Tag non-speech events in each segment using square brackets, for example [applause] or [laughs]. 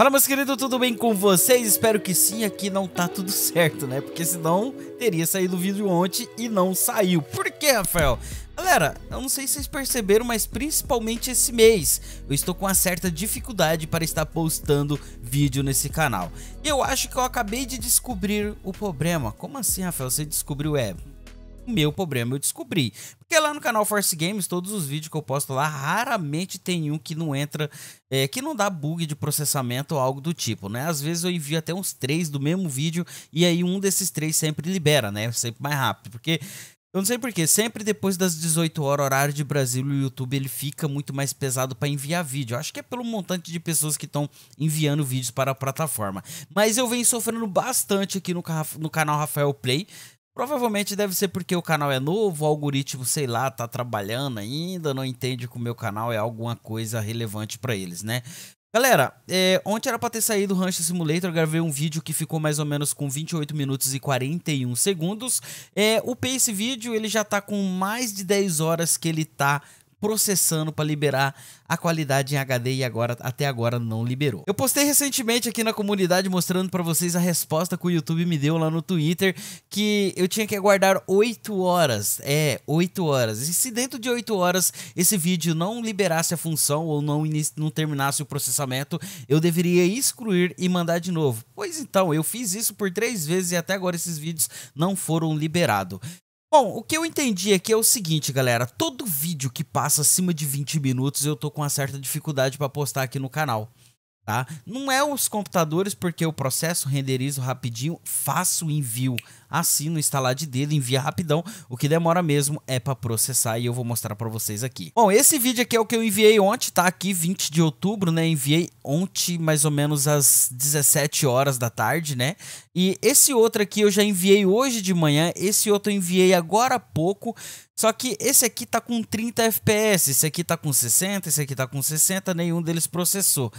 Fala meus queridos, tudo bem com vocês? Espero que sim, aqui não tá tudo certo, né? Porque senão teria saído o vídeo ontem e não saiu. Por que, Rafael? Galera, eu não sei se vocês perceberam, mas principalmente esse mês eu estou com uma certa dificuldade para estar postando vídeo nesse canal. E eu acho que eu acabei de descobrir o problema. Como assim, Rafael? Você descobriu? É, meu problema eu descobri. Porque lá no canal Force Games, todos os vídeos que eu posto lá, raramente tem um que não entra, é, que não dá bug de processamento ou algo do tipo, né? Às vezes eu envio até uns três do mesmo vídeo e aí um desses três sempre libera, né? Sempre mais rápido, porque eu não sei porquê, sempre depois das 18 horas, horário de Brasil, o YouTube ele fica muito mais pesado para enviar vídeo. Acho que é pelo montante de pessoas que estão enviando vídeos para a plataforma. Mas eu venho sofrendo bastante aqui no, no canal Rafael Play Provavelmente deve ser porque o canal é novo, o algoritmo, sei lá, tá trabalhando ainda, não entende que o meu canal é alguma coisa relevante para eles, né? Galera, é, ontem era pra ter saído o Rancho Simulator, gravei um vídeo que ficou mais ou menos com 28 minutos e 41 segundos. É, upei esse vídeo, ele já tá com mais de 10 horas que ele tá processando para liberar a qualidade em HD e agora até agora não liberou. Eu postei recentemente aqui na comunidade mostrando para vocês a resposta que o YouTube me deu lá no Twitter que eu tinha que aguardar 8 horas. É, 8 horas. E se dentro de 8 horas esse vídeo não liberasse a função ou não, não terminasse o processamento, eu deveria excluir e mandar de novo. Pois então, eu fiz isso por três vezes e até agora esses vídeos não foram liberados. Bom, o que eu entendi aqui é o seguinte, galera. Todo vídeo que passa acima de 20 minutos eu tô com uma certa dificuldade para postar aqui no canal tá? Não é os computadores, porque eu processo, renderizo rapidinho, faço o envio, no instalar de dedo, envia rapidão. O que demora mesmo é para processar e eu vou mostrar para vocês aqui. Bom, esse vídeo aqui é o que eu enviei ontem, tá? Aqui 20 de outubro, né? Enviei ontem mais ou menos às 17 horas da tarde, né? E esse outro aqui eu já enviei hoje de manhã, esse outro eu enviei agora há pouco. Só que esse aqui tá com 30 FPS, esse aqui tá com 60, esse aqui tá com 60, nenhum deles processou.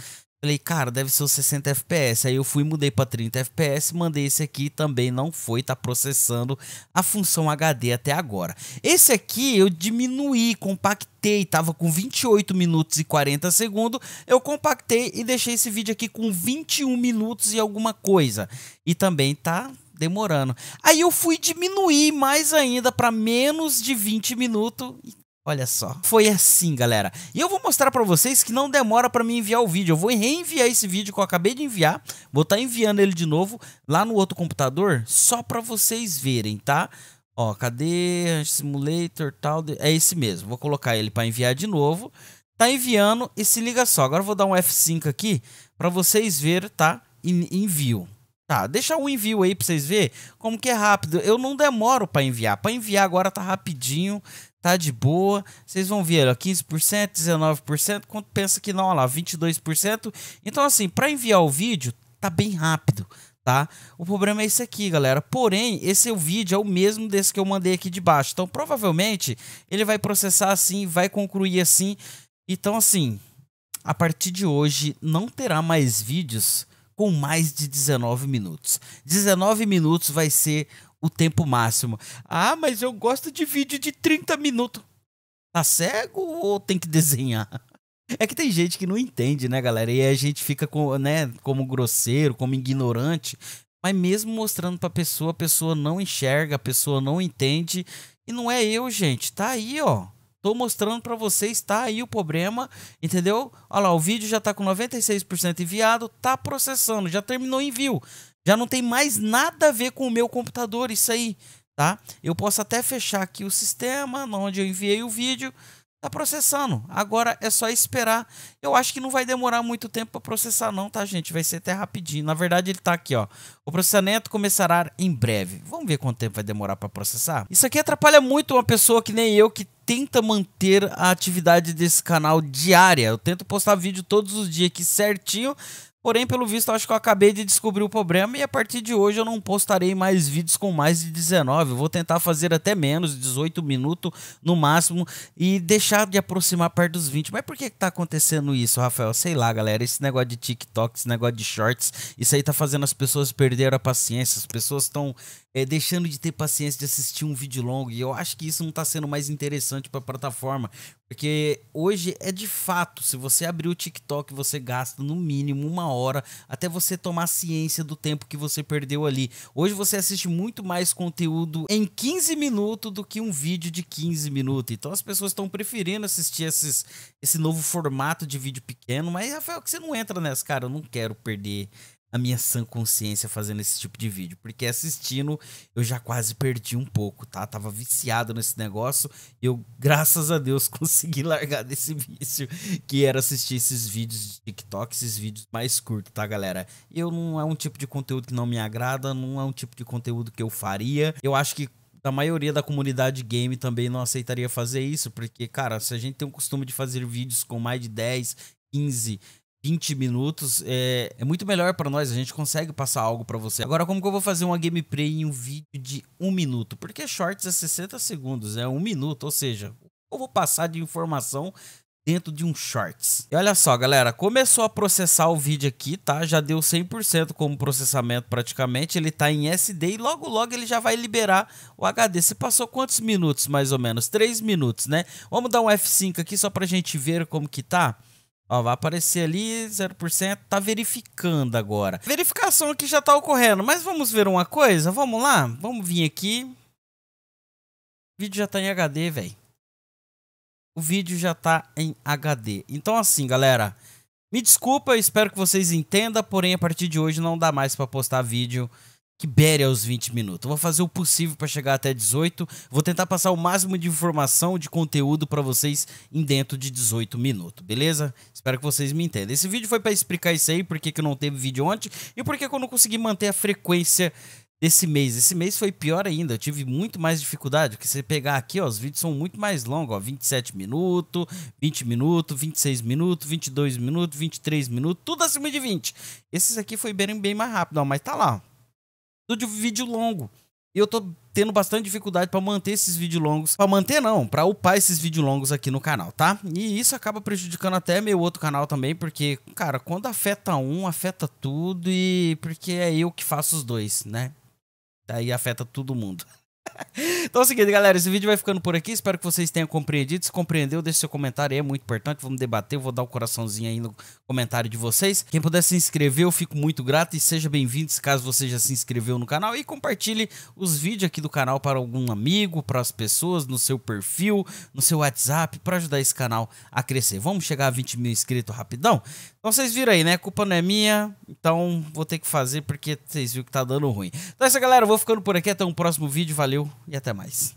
Falei, cara, deve ser os 60 FPS. Aí eu fui, mudei para 30 FPS, mandei esse aqui também não foi, tá processando a função HD até agora. Esse aqui eu diminuí, compactei, tava com 28 minutos e 40 segundos, eu compactei e deixei esse vídeo aqui com 21 minutos e alguma coisa. E também tá demorando. Aí eu fui diminuir mais ainda para menos de 20 minutos e Olha só, foi assim, galera. E eu vou mostrar para vocês que não demora para me enviar o vídeo. Eu vou reenviar esse vídeo que eu acabei de enviar, vou estar tá enviando ele de novo lá no outro computador, só para vocês verem, tá? Ó, cadê simulator tal? É esse mesmo. Vou colocar ele para enviar de novo. Tá enviando e se liga só. Agora eu vou dar um F5 aqui para vocês verem, tá? envio. Tá, deixa o um envio aí para vocês verem como que é rápido. Eu não demoro para enviar. Para enviar agora tá rapidinho tá de boa. Vocês vão ver, ó, 15%, 19%, quanto pensa que não, Olha lá, 22%. Então, assim, para enviar o vídeo, tá bem rápido, tá? O problema é esse aqui, galera. Porém, esse é o vídeo é o mesmo desse que eu mandei aqui de baixo. Então, provavelmente, ele vai processar assim, vai concluir assim. Então, assim, a partir de hoje, não terá mais vídeos com mais de 19 minutos. 19 minutos vai ser o tempo máximo. Ah, mas eu gosto de vídeo de 30 minutos. Tá cego ou tem que desenhar? É que tem gente que não entende, né, galera? E a gente fica com, né, como grosseiro, como ignorante. Mas mesmo mostrando pra pessoa, a pessoa não enxerga, a pessoa não entende. E não é eu, gente. Tá aí, ó. Tô mostrando para vocês, tá aí o problema, entendeu? Olha lá, o vídeo já tá com 96% enviado, tá processando, já terminou o envio. Já não tem mais nada a ver com o meu computador isso aí, tá? Eu posso até fechar aqui o sistema onde eu enviei o vídeo, tá processando. Agora é só esperar. Eu acho que não vai demorar muito tempo para processar não, tá, gente? Vai ser até rapidinho. Na verdade, ele tá aqui, ó. O processamento começará em breve. Vamos ver quanto tempo vai demorar para processar. Isso aqui atrapalha muito uma pessoa que nem eu que tenta manter a atividade desse canal diária. Eu tento postar vídeo todos os dias aqui certinho, Porém, pelo visto, acho que eu acabei de descobrir o problema e a partir de hoje eu não postarei mais vídeos com mais de 19. Eu vou tentar fazer até menos, 18 minutos no máximo e deixar de aproximar perto dos 20. Mas por que, que tá acontecendo isso, Rafael? Sei lá, galera. Esse negócio de TikTok, esse negócio de shorts, isso aí tá fazendo as pessoas perderem a paciência. As pessoas estão é, deixando de ter paciência de assistir um vídeo longo. E eu acho que isso não está sendo mais interessante para a plataforma. Porque hoje é de fato, se você abrir o TikTok, você gasta no mínimo uma hora até você tomar ciência do tempo que você perdeu ali. Hoje você assiste muito mais conteúdo em 15 minutos do que um vídeo de 15 minutos. Então as pessoas estão preferindo assistir esses, esse novo formato de vídeo pequeno. Mas, Rafael, que você não entra nessa, cara, eu não quero perder a minha sã consciência fazendo esse tipo de vídeo. Porque assistindo, eu já quase perdi um pouco, tá? Tava viciado nesse negócio. Eu, graças a Deus, [laughs] consegui largar desse vício, que era assistir esses vídeos de TikTok, esses vídeos mais curtos, tá, galera? Eu não é um tipo de conteúdo que não me agrada, não é um tipo de conteúdo que eu faria. Eu acho que a maioria da comunidade game também não aceitaria fazer isso, porque, cara, se a gente tem o costume de fazer vídeos com mais de 10, 15 20 minutos, é, é muito melhor para nós, a gente consegue passar algo para você. Agora, como que eu vou fazer uma gameplay em um vídeo de um minuto? Porque shorts é 60 segundos, é um minuto, ou seja, eu vou passar de informação dentro de um shorts. E olha só, galera, começou a processar o vídeo aqui, tá? Já deu 100% como processamento praticamente, ele tá em SD e logo logo ele já vai liberar o HD. Se passou quantos minutos mais ou menos? 3 minutos, né? Vamos dar um F5 aqui só pra gente ver como que Tá? Ó, vai aparecer ali 0%, tá verificando agora. Verificação aqui já tá ocorrendo, mas vamos ver uma coisa? Vamos lá? Vamos vir aqui. O vídeo já tá em HD, velho. O vídeo já tá em HD. Então assim, galera, me desculpa, eu espero que vocês entendam, porém a partir de hoje não dá mais para postar vídeo que beire aos 20 minutos. Eu vou fazer o possível para chegar até 18. Vou tentar passar o máximo de informação, de conteúdo para vocês em dentro de 18 minutos, beleza? Espero que vocês me entendam. Esse vídeo foi para explicar isso aí, por que não teve vídeo ontem e por que eu não consegui manter a frequência desse mês. Esse mês foi pior ainda, eu tive muito mais dificuldade, porque você pegar aqui, ó, os vídeos são muito mais longos, ó, 27 minutos, 20 minutos, 26 minutos, 22 minutos, 23 minutos, tudo acima de 20. Esses aqui foi bem, bem mais rápido, ó, mas tá lá, ó do vídeo longo. E eu tô tendo bastante dificuldade para manter esses vídeos longos. Para manter não, para upar esses vídeos longos aqui no canal, tá? E isso acaba prejudicando até meu outro canal também, porque, cara, quando afeta um, afeta tudo e porque é eu que faço os dois, né? Daí afeta todo mundo. [laughs] Então é o seguinte, galera, esse vídeo vai ficando por aqui. Espero que vocês tenham compreendido. Se compreendeu, deixe seu comentário aí, é muito importante. Vamos debater, vou dar o um coraçãozinho aí no comentário de vocês. Quem puder se inscrever, eu fico muito grato e seja bem-vindo caso você já se inscreveu no canal. E compartilhe os vídeos aqui do canal para algum amigo, para as pessoas, no seu perfil, no seu WhatsApp, para ajudar esse canal a crescer. Vamos chegar a 20 mil inscritos rapidão? Então vocês viram aí, né? culpa não é minha, então vou ter que fazer porque vocês viram que tá dando ruim. Então é isso, galera. Eu vou ficando por aqui. Até um próximo vídeo. Valeu. Valeu e até mais.